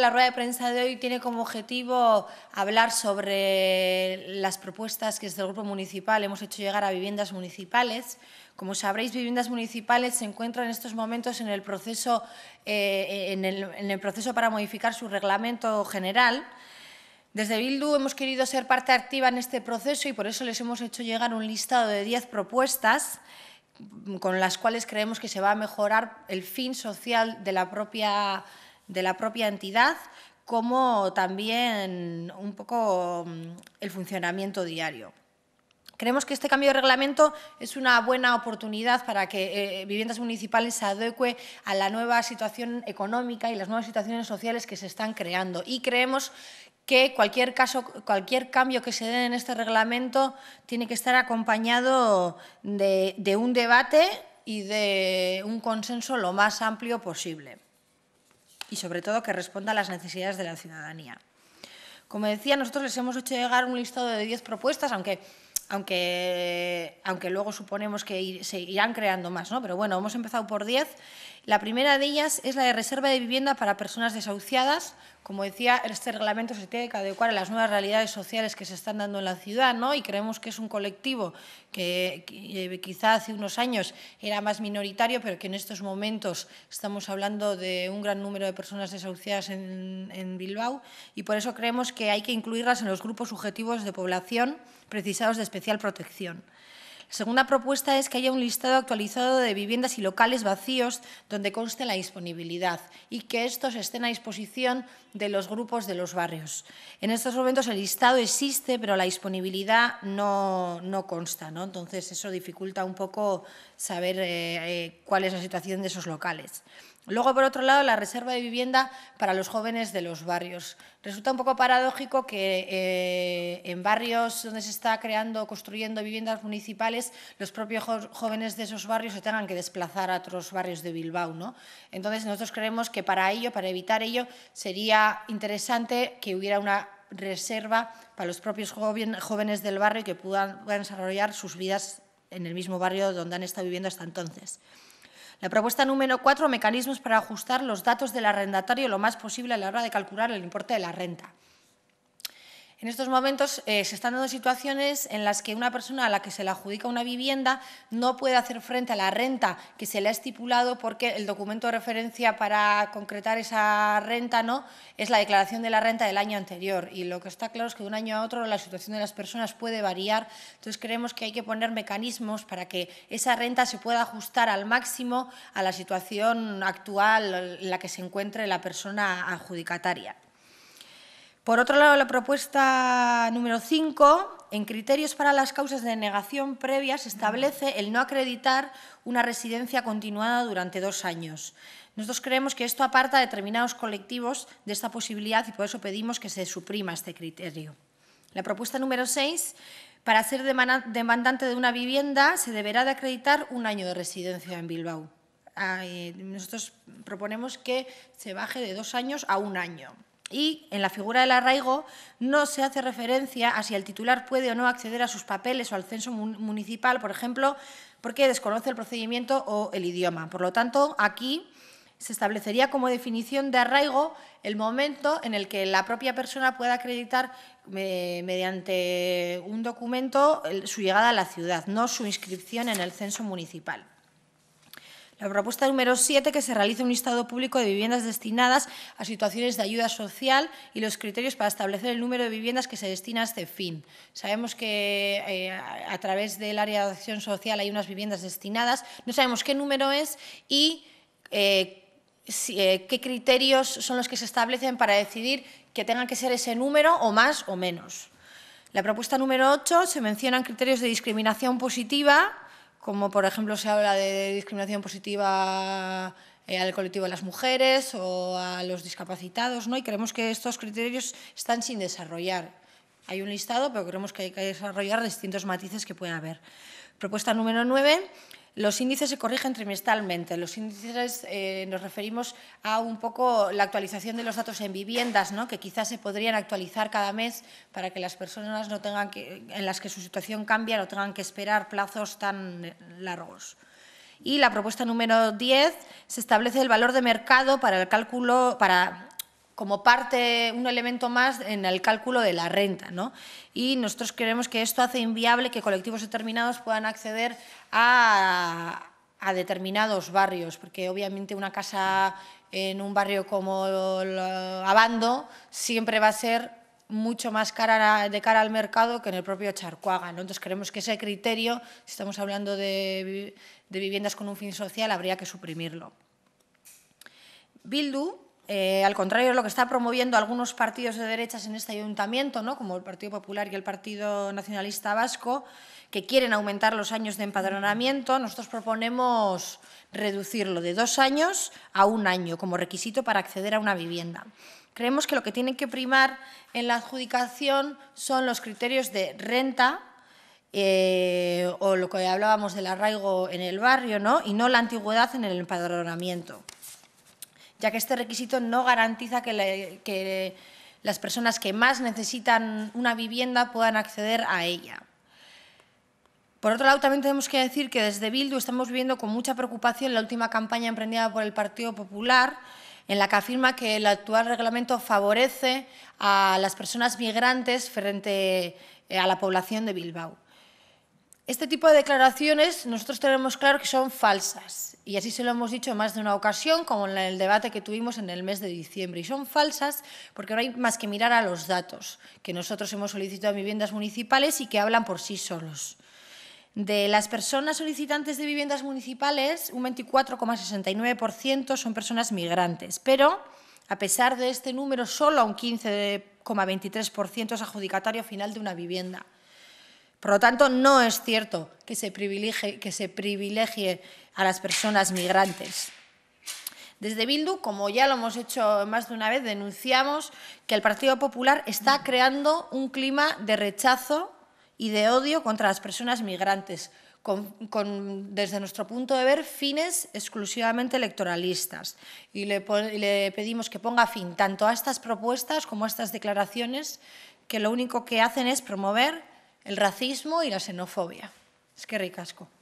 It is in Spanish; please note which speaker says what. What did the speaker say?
Speaker 1: La rueda de prensa de hoy tiene como objetivo hablar sobre las propuestas que desde el Grupo Municipal hemos hecho llegar a viviendas municipales. Como sabréis, viviendas municipales se encuentran en estos momentos en el proceso, eh, en el, proceso para modificar su reglamento general. Desde Bildu hemos querido ser parte activa en este proceso y por eso les hemos hecho llegar un listado de 10 propuestas con las cuales creemos que se va a mejorar el fin social de la propia de la propia entidad como también un poco mm, el funcionamiento diario. Creemos que este cambio de reglamento es una buena oportunidad para que eh, eh, viviendas municipales se adecue a la nueva situación económica y las nuevas situaciones sociales que se están creando. Y creemos que cualquier, caso, cualquier cambio que se dé en este reglamento tiene que estar acompañado de un debate y de un consenso lo más amplio posible y sobre todo que responda a las necesidades de la ciudadanía. Como decía, nosotros les hemos hecho llegar un listado de 10 propuestas, aunque aunque, aunque luego suponemos que se irán creando más, ¿no? Pero bueno, hemos empezado por 10. La primera de ellas es la de reserva de vivienda para personas desahuciadas. Como decía, este reglamento se tiene que adecuar a las nuevas realidades sociales que se están dando en la ciudad, ¿no? Y creemos que es un colectivo que, eh, quizá hace unos años era más minoritario, pero que en estos momentos estamos hablando de un gran número de personas desahuciadas en, en Bilbao y por eso creemos que hay que incluirlas en los grupos subjetivos de población precisados de especialización protección. La segunda propuesta es que haya un listado actualizado de viviendas y locales vacíos donde conste la disponibilidad y que estos estén a disposición de los grupos de los barrios. En estos momentos el listado existe, pero la disponibilidad no, consta, entonces eso dificulta un poco saber eh, eh, cuál es la situación de esos locales. Luego, por otro lado, la reserva de vivienda para los jóvenes de los barrios. Resulta un poco paradójico que eh, en barrios donde se está creando, o construyendo viviendas municipales, los propios jóvenes de esos barrios se tengan que desplazar a otros barrios de Bilbao. ¿no? Entonces, nosotros creemos que para ello, para evitar ello, sería interesante que hubiera una reserva para los propios jóvenes del barrio que puedan desarrollar sus vidas en el mismo barrio donde han estado viviendo hasta entonces. La propuesta número cuatro, mecanismos para ajustar los datos del arrendatario lo más posible a la hora de calcular el importe de la renta. En estos momentos eh, se están dando situaciones en las que una persona a la que se le adjudica una vivienda no puede hacer frente a la renta que se le ha estipulado porque el documento de referencia para concretar esa renta no es la declaración de la renta del año anterior. Y lo que está claro es que de un año a otro la situación de las personas puede variar. Entonces creemos que hay que poner mecanismos para que esa renta se pueda ajustar al máximo a la situación actual en la que se encuentre la persona adjudicataria. Por otro lado, la propuesta número 5, en criterios para las causas de negación previa, establece el no acreditar una residencia continuada durante dos años. Nosotros creemos que esto aparta a determinados colectivos de esta posibilidad y por eso pedimos que se suprima este criterio. La propuesta número 6, para ser demandante de una vivienda se deberá de acreditar un año de residencia en Bilbao. Ah, eh, nosotros proponemos que se baje de dos años a un año. Y en la figura del arraigo no se hace referencia a si el titular puede o no acceder a sus papeles o al censo municipal, por ejemplo, porque desconoce el procedimiento o el idioma. Por lo tanto, aquí se establecería como definición de arraigo el momento en el que la propia persona pueda acreditar eh, mediante un documento su llegada a la ciudad, no su inscripción en el censo municipal. La propuesta número 7, que se realice un listado público de viviendas destinadas a situaciones de ayuda social y los criterios para establecer el número de viviendas que se destina a este fin. Sabemos que eh, a través del área de acción social hay unas viviendas destinadas, no sabemos qué número es y eh, eh, qué criterios son los que se establecen para decidir que tengan que ser ese número o más o menos. La propuesta número 8 se mencionan criterios de discriminación positiva como por ejemplo se habla de discriminación positiva eh, al colectivo de las mujeres o a los discapacitados, ¿no? Y creemos que estos criterios están sin desarrollar. Hay un listado, pero creemos que hay que desarrollar distintos matices que pueden haber. Propuesta número nueve. Los índices se corrigen trimestralmente. Los índices eh, nos referimos a un poco la actualización de los datos en viviendas, ¿no? que quizás se podrían actualizar cada mes para que las personas no tengan en las que su situación cambia no tengan que esperar plazos tan eh, largos. Y la propuesta número 10 se establece el valor de mercado para el cálculo, para como parte, un elemento más en el cálculo de la renta. Y nosotros creemos que esto hace inviable que colectivos determinados puedan acceder a, determinados barrios, porque obviamente una casa en un barrio como Abando siempre va a ser mucho más cara de cara al mercado que en el propio Charcuaga. Entonces creemos que ese criterio, si estamos hablando de, de viviendas con un fin social, habría que suprimirlo. Bildu eh, al contrario de lo que está promoviendo algunos partidos de derechas en este ayuntamiento, ¿no? como el Partido Popular y el Partido Nacionalista Vasco, que quieren aumentar los años de empadronamiento, nosotros proponemos reducirlo de dos años a un año como requisito para acceder a una vivienda. Creemos que lo que tienen que primar en la adjudicación son los criterios de renta, eh, o lo que hablábamos del arraigo en el barrio, ¿no? y no la antigüedad en el empadronamiento ya que este requisito no garantiza que, las personas que más necesitan una vivienda puedan acceder a ella. Por otro lado, también tenemos que decir que desde Bildu estamos viviendo con mucha preocupación la última campaña emprendida por el Partido Popular, en la que afirma que el actual reglamento favorece a las personas migrantes frente eh, a la población de Bilbao. Este tipo de declaraciones nosotros tenemos claro que son falsas y así se lo hemos dicho en más de una ocasión, como en el debate que tuvimos en el mes de diciembre. Y son falsas porque no hay más que mirar a los datos que nosotros hemos solicitado a viviendas municipales y que hablan por sí solos. De las personas solicitantes de viviendas municipales, un 24,69% son personas migrantes, pero a pesar de este número, solo un 15,23% es adjudicatario final de una vivienda. Por lo tanto, no es cierto que se privilegie, a las personas migrantes. Desde Bildu, como ya lo hemos hecho más de una vez, denunciamos que el Partido Popular está creando un clima de rechazo y de odio contra las personas migrantes, con, desde nuestro punto de ver, fines exclusivamente electoralistas. Y le, le pedimos que ponga fin tanto a estas propuestas como a estas declaraciones que lo único que hacen es promover el racismo y la xenofobia. Es que ricasco.